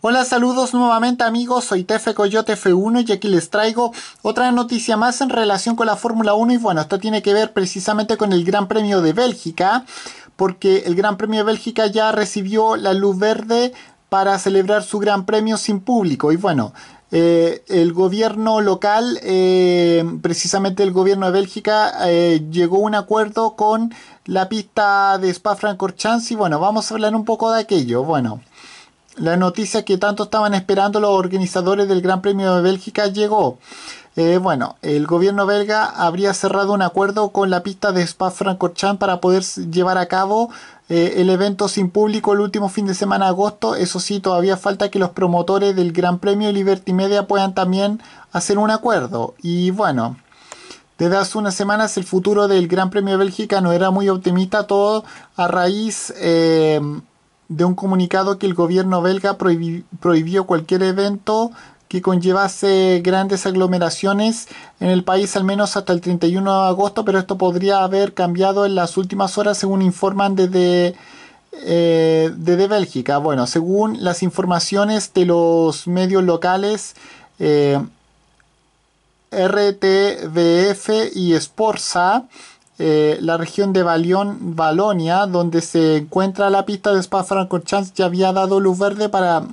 Hola, saludos nuevamente amigos, soy Tefe Coyote F1 y aquí les traigo otra noticia más en relación con la Fórmula 1 y bueno, esto tiene que ver precisamente con el Gran Premio de Bélgica, porque el Gran Premio de Bélgica ya recibió la luz verde para celebrar su Gran Premio sin público y bueno, eh, el gobierno local, eh, precisamente el gobierno de Bélgica, eh, llegó a un acuerdo con la pista de Spa-Francorchamps y bueno, vamos a hablar un poco de aquello. Bueno, la noticia que tanto estaban esperando los organizadores del Gran Premio de Bélgica llegó. Eh, bueno, el gobierno belga habría cerrado un acuerdo con la pista de Spa-Francorchamps para poder llevar a cabo eh, el evento sin público el último fin de semana de agosto. Eso sí, todavía falta que los promotores del Gran Premio Liberty Media puedan también hacer un acuerdo. Y bueno, desde hace unas semanas el futuro del Gran Premio de Bélgica no era muy optimista, todo a raíz... Eh, de un comunicado que el gobierno belga prohibió cualquier evento que conllevase grandes aglomeraciones en el país al menos hasta el 31 de agosto, pero esto podría haber cambiado en las últimas horas según informan desde, eh, Bélgica. Bueno, según las informaciones de los medios locales, eh, RTBF y Sporza... Eh, la región de Valión, Valonia, donde se encuentra la pista de Spa-Francorchamps, ya había dado luz verde para,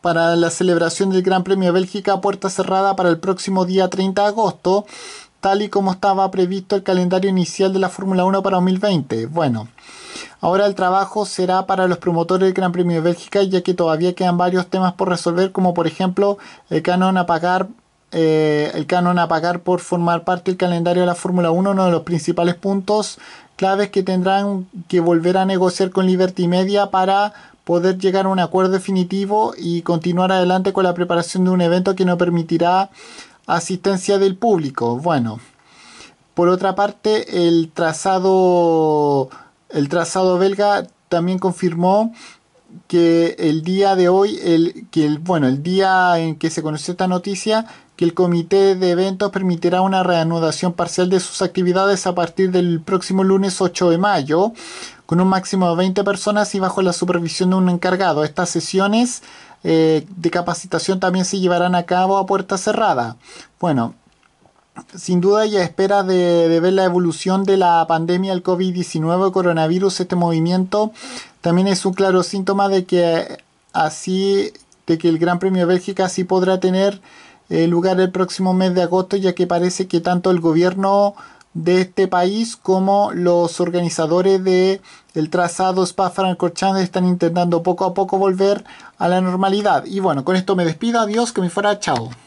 para la celebración del Gran Premio de Bélgica puerta cerrada para el próximo día 30 de agosto, tal y como estaba previsto el calendario inicial de la Fórmula 1 para 2020. Bueno, ahora el trabajo será para los promotores del Gran Premio de Bélgica, ya que todavía quedan varios temas por resolver, como por ejemplo el canon a pagar eh, el canon a pagar por formar parte del calendario de la Fórmula 1, uno de los principales puntos claves que tendrán que volver a negociar con Liberty Media para poder llegar a un acuerdo definitivo y continuar adelante con la preparación de un evento que no permitirá asistencia del público. Bueno, por otra parte, el trazado, el trazado belga también confirmó que el día de hoy, el, que bueno, el día en que se conoció esta noticia, que el comité de eventos permitirá una reanudación parcial de sus actividades a partir del próximo lunes 8 de mayo, con un máximo de 20 personas y bajo la supervisión de un encargado. Estas sesiones eh, de capacitación también se llevarán a cabo a puerta cerrada. Bueno, sin duda ya espera de, ver la evolución de la pandemia del COVID-19, coronavirus, este movimiento también es un claro síntoma de que así, de que el Gran Premio de Bélgica sí podrá tener eh, lugar el próximo mes de agosto, ya que parece que tanto el gobierno de este país como los organizadores de el trazado Spa-Francorchamps están intentando poco a poco volver a la normalidad. Y bueno, con esto me despido, adiós, que me fuera, chao.